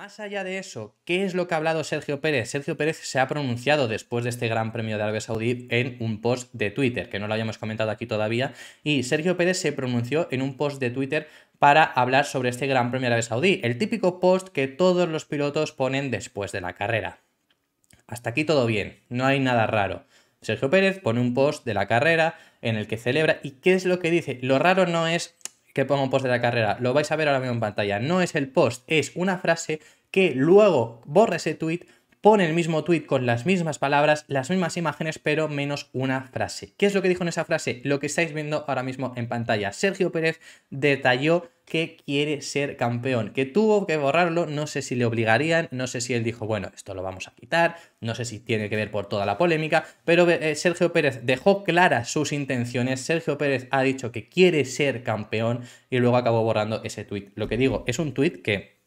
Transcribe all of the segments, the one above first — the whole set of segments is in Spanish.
Más allá de eso, ¿qué es lo que ha hablado Sergio Pérez? Sergio Pérez se ha pronunciado después de este Gran Premio de Arabia Saudí en un post de Twitter, que no lo habíamos comentado aquí todavía, y Sergio Pérez se pronunció en un post de Twitter para hablar sobre este Gran Premio de Arabia Saudí, el típico post que todos los pilotos ponen después de la carrera. Hasta aquí todo bien, no hay nada raro. Sergio Pérez pone un post de la carrera en el que celebra y ¿qué es lo que dice? Lo raro no es que ponga un post de la carrera, lo vais a ver ahora mismo en pantalla, no es el post, es una frase que luego borra ese tweet pone el mismo tweet con las mismas palabras, las mismas imágenes, pero menos una frase. ¿Qué es lo que dijo en esa frase? Lo que estáis viendo ahora mismo en pantalla. Sergio Pérez detalló que quiere ser campeón, que tuvo que borrarlo, no sé si le obligarían, no sé si él dijo, bueno, esto lo vamos a quitar, no sé si tiene que ver por toda la polémica, pero eh, Sergio Pérez dejó claras sus intenciones, Sergio Pérez ha dicho que quiere ser campeón y luego acabó borrando ese tuit. Lo que digo, es un tuit que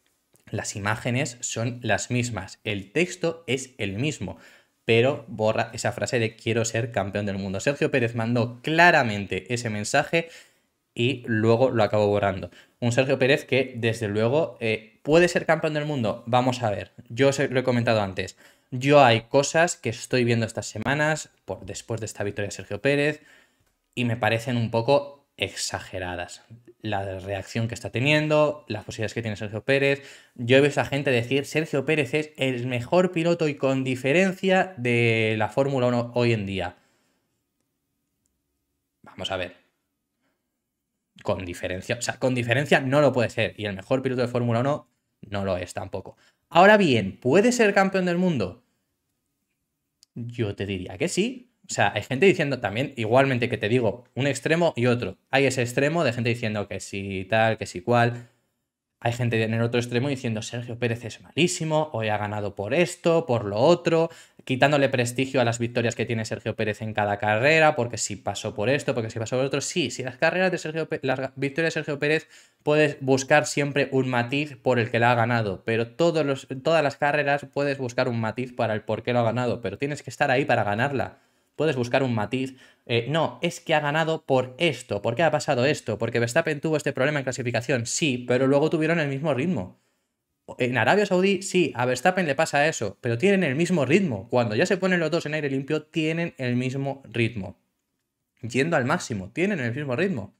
las imágenes son las mismas, el texto es el mismo, pero borra esa frase de quiero ser campeón del mundo. Sergio Pérez mandó claramente ese mensaje y luego lo acabó borrando. Un Sergio Pérez que desde luego eh, puede ser campeón del mundo, vamos a ver, yo os lo he comentado antes. Yo hay cosas que estoy viendo estas semanas, por después de esta victoria de Sergio Pérez, y me parecen un poco exageradas. La reacción que está teniendo, las posibilidades que tiene Sergio Pérez. Yo he visto a gente decir, Sergio Pérez es el mejor piloto y con diferencia de la Fórmula 1 hoy en día. Vamos a ver. Con diferencia, o sea, con diferencia no lo puede ser. Y el mejor piloto de Fórmula 1 no lo es tampoco. Ahora bien, ¿puede ser campeón del mundo? Yo te diría que sí, o sea, hay gente diciendo también, igualmente que te digo, un extremo y otro. Hay ese extremo de gente diciendo que si tal, que si cual. Hay gente en el otro extremo diciendo Sergio Pérez es malísimo, hoy ha ganado por esto, por lo otro, quitándole prestigio a las victorias que tiene Sergio Pérez en cada carrera, porque si pasó por esto, porque si pasó por otro. Sí, si las carreras de Sergio las victorias de Sergio Pérez puedes buscar siempre un matiz por el que la ha ganado, pero todos los, todas las carreras puedes buscar un matiz para el por qué lo ha ganado, pero tienes que estar ahí para ganarla puedes buscar un matiz. Eh, no, es que ha ganado por esto. ¿Por qué ha pasado esto? Porque Verstappen tuvo este problema en clasificación. Sí, pero luego tuvieron el mismo ritmo. En Arabia Saudí, sí, a Verstappen le pasa eso, pero tienen el mismo ritmo. Cuando ya se ponen los dos en aire limpio, tienen el mismo ritmo. Yendo al máximo, tienen el mismo ritmo.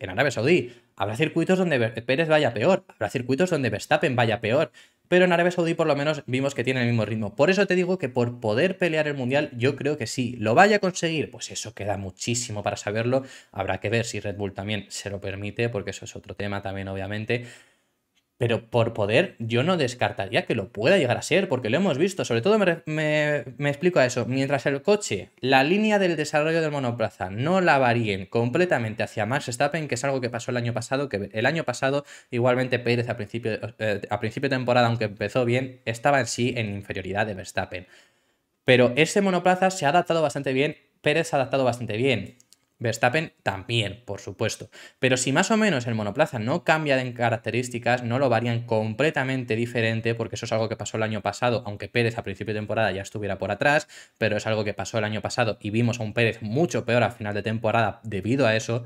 En Arabia Saudí, habrá circuitos donde Pérez vaya peor, habrá circuitos donde Verstappen vaya peor, pero en Arabia Saudí por lo menos vimos que tiene el mismo ritmo. Por eso te digo que por poder pelear el Mundial, yo creo que sí. ¿Lo vaya a conseguir? Pues eso queda muchísimo para saberlo. Habrá que ver si Red Bull también se lo permite, porque eso es otro tema también, obviamente. Pero por poder, yo no descartaría que lo pueda llegar a ser, porque lo hemos visto. Sobre todo me, explico a eso. Mientras el coche, la línea del desarrollo del monoplaza, no la varíen completamente hacia Max Verstappen, que es algo que pasó el año pasado, que el año pasado igualmente Pérez a principio, eh, a principio de temporada, aunque empezó bien, estaba en sí en inferioridad de Verstappen. Pero ese monoplaza se ha adaptado bastante bien, Pérez se ha adaptado bastante bien. Verstappen también, por supuesto. Pero si más o menos el monoplaza no cambia en características, no lo varían completamente diferente, porque eso es algo que pasó el año pasado, aunque Pérez a principio de temporada ya estuviera por atrás, pero es algo que pasó el año pasado y vimos a un Pérez mucho peor a final de temporada debido a eso.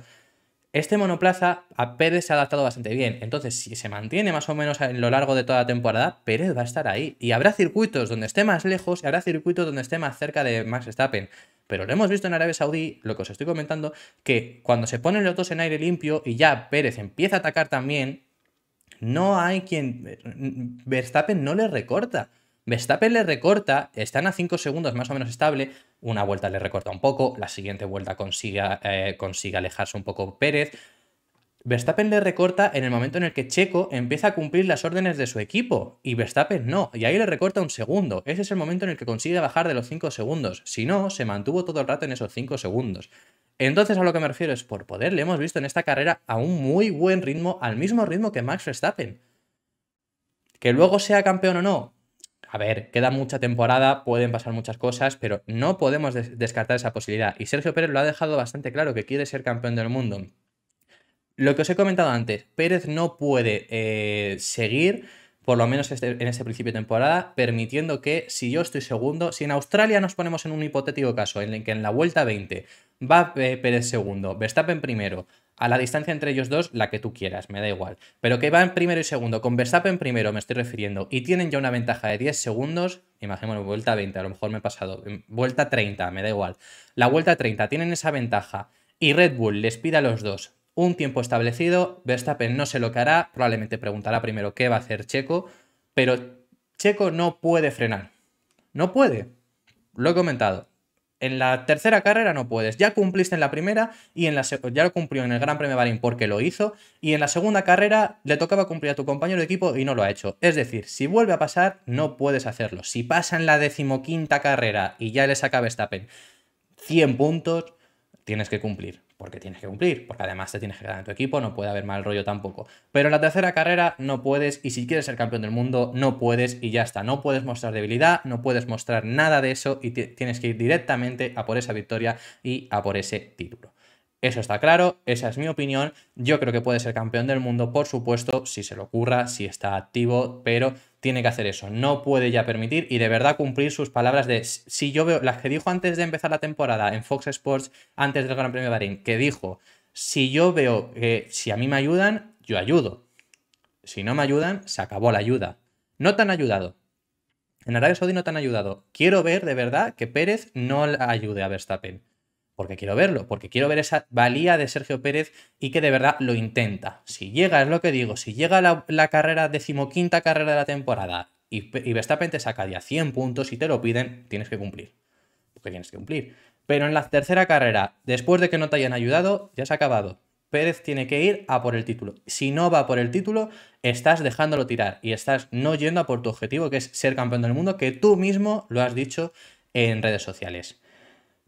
Este monoplaza a Pérez se ha adaptado bastante bien, entonces si se mantiene más o menos a lo largo de toda la temporada, Pérez va a estar ahí y habrá circuitos donde esté más lejos y habrá circuitos donde esté más cerca de Max Verstappen. Pero lo hemos visto en Arabia Saudí, lo que os estoy comentando, que cuando se ponen los dos en aire limpio y ya Pérez empieza a atacar también, no hay quien... Verstappen no le recorta. Verstappen le recorta, están a 5 segundos más o menos estable, una vuelta le recorta un poco, la siguiente vuelta consiga, eh, consigue alejarse un poco Pérez, Verstappen le recorta en el momento en el que Checo empieza a cumplir las órdenes de su equipo y Verstappen no, y ahí le recorta un segundo. Ese es el momento en el que consigue bajar de los 5 segundos. Si no, se mantuvo todo el rato en esos 5 segundos. Entonces a lo que me refiero es por poder, le hemos visto en esta carrera a un muy buen ritmo, al mismo ritmo que Max Verstappen. Que luego sea campeón o no, a ver, queda mucha temporada, pueden pasar muchas cosas, pero no podemos descartar esa posibilidad. Y Sergio Pérez lo ha dejado bastante claro que quiere ser campeón del mundo. Lo que os he comentado antes, Pérez no puede eh, seguir, por lo menos este, en este principio de temporada, permitiendo que si yo estoy segundo, si en Australia nos ponemos en un hipotético caso en el que en la vuelta 20 va eh, Pérez segundo, Verstappen primero, a la distancia entre ellos dos, la que tú quieras, me da igual. Pero que va en primero y segundo, con Verstappen primero me estoy refiriendo, y tienen ya una ventaja de 10 segundos, imaginemos vuelta 20, a lo mejor me he pasado, mm, vuelta 30, me da igual. La vuelta 30, tienen esa ventaja, y Red Bull les pide a los dos, un tiempo establecido, Verstappen no se lo que hará, probablemente preguntará primero qué va a hacer Checo, pero Checo no puede frenar. No puede. Lo he comentado. En la tercera carrera no puedes. Ya cumpliste en la primera y en la ya lo cumplió en el Gran Premio de porque lo hizo. Y en la segunda carrera le tocaba cumplir a tu compañero de equipo y no lo ha hecho. Es decir, si vuelve a pasar, no puedes hacerlo. Si pasa en la decimoquinta carrera y ya le saca Verstappen 100 puntos, tienes que cumplir porque tienes que cumplir, porque además te tienes que quedar en tu equipo, no puede haber mal rollo tampoco. Pero en la tercera carrera no puedes, y si quieres ser campeón del mundo, no puedes y ya está. No puedes mostrar debilidad, no puedes mostrar nada de eso y tienes que ir directamente a por esa victoria y a por ese título. Eso está claro, esa es mi opinión. Yo creo que puede ser campeón del mundo, por supuesto, si se le ocurra, si está activo, pero tiene que hacer eso, no puede ya permitir y de verdad cumplir sus palabras de si yo veo las que dijo antes de empezar la temporada en Fox Sports antes del Gran Premio de Bahrein, que dijo, si yo veo que si a mí me ayudan, yo ayudo. Si no me ayudan, se acabó la ayuda. No te han ayudado. En Arabia Saudí no te han ayudado. Quiero ver de verdad que Pérez no ayude a Verstappen porque quiero verlo, porque quiero ver esa valía de Sergio Pérez y que de verdad lo intenta. Si llega, es lo que digo, si llega la, la carrera, decimoquinta carrera de la temporada y, y Verstappen te saca ya 100 puntos y te lo piden, tienes que cumplir. Porque tienes que cumplir. Pero en la tercera carrera, después de que no te hayan ayudado, ya se ha acabado. Pérez tiene que ir a por el título. Si no va por el título, estás dejándolo tirar y estás no yendo a por tu objetivo, que es ser campeón del mundo, que tú mismo lo has dicho en redes sociales.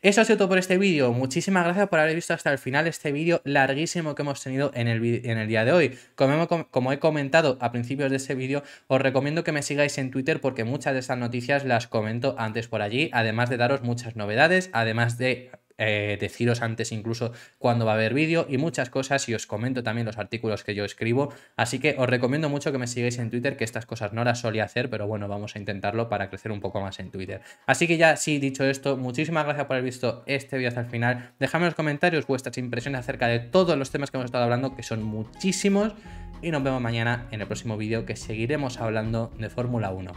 Eso ha sido todo por este vídeo. Muchísimas gracias por haber visto hasta el final este vídeo larguísimo que hemos tenido en el, día de hoy. Como, he comentado a principios de este vídeo, os recomiendo que me sigáis en Twitter porque muchas de esas noticias las comento antes por allí, además de daros muchas novedades, además de eh, deciros antes incluso cuando va a haber vídeo y muchas cosas y os comento también los artículos que yo escribo. Así que os recomiendo mucho que me sigáis en Twitter, que estas cosas no las solía hacer, pero bueno, vamos a intentarlo para crecer un poco más en Twitter. Así que ya, sí, dicho esto, muchísimas gracias por haber visto este vídeo hasta el final. Dejadme en los comentarios vuestras impresiones acerca de todos los temas que hemos estado hablando, que son muchísimos. Y nos vemos mañana en el próximo vídeo que seguiremos hablando de Fórmula 1.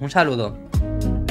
Un saludo.